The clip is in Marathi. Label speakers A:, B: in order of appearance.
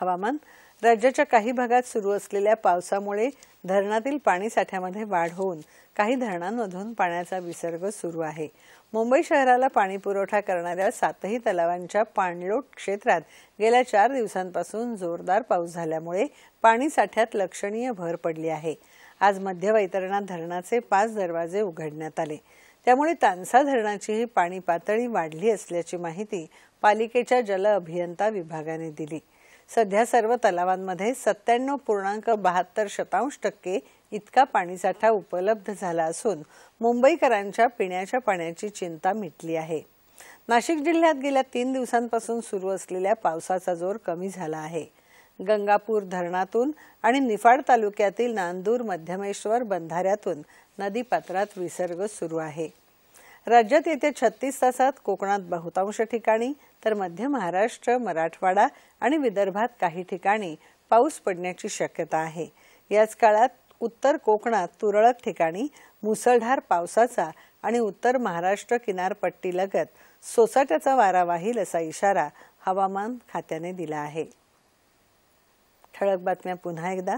A: हवामान राज्याच्या काही भागात सुरू असलेल्या पावसामुळे धरणातील पाणीसाठ्यामध्ये वाढ होऊन काही धरणांमधून पाण्याचा विसर्ग सुरू आहे मुंबई शहराला पाणी पुरवठा करणाऱ्या सातही तलावांच्या पाणलोट क्षेत्रात गेल्या चार दिवसांपासून जोरदार पाऊस झाल्यामुळे पाणीसाठ्यात लक्षणीय भर पडली आहे आज मध्य वैतरणात धरणाचे पाच दरवाजे उघडण्यात आले त्यामुळे तानसा धरणाचीही पाणी पातळी वाढली असल्याची माहिती पालिकेच्या जल अभियंता विभागाने दिली सध्या सर्व तलावांमध्ये सत्त्याण्णव पूर्णांक बहात्तर शतांश टक्के इतका पाणीसाठा उपलब्ध झाला असून मुंबईकरांच्या पिण्याच्या पाण्याची चिंता मिटली आहे नाशिक जिल्ह्यात गेल्या तीन दिवसांपासून सुरू असलेल्या पावसाचा जोर कमी झाला आहे गंगापूर धरणातून आणि निफाड तालुक्यातील नांदूर मध्यमेश्वर बंधाऱ्यातून नदीपात्रात विसर्ग सुरू आहे राज्यात येत्या छत्तीस तासात कोकणात बहुतांश ठिकाणी तर मध्य महाराष्ट्र मराठवाडा आणि विदर्भात काही ठिकाणी पाऊस पडण्याची शक्यता आहे याच काळात उत्तर कोकणात तुरळक ठिकाणी मुसळधार पावसाचा आणि उत्तर महाराष्ट्र किनारपट्टीलगत सोसाट्याचा वारा वाहील असा इशारा हवामान खात्याने दिला आहे ठळक बातम्या पुन्हा एकदा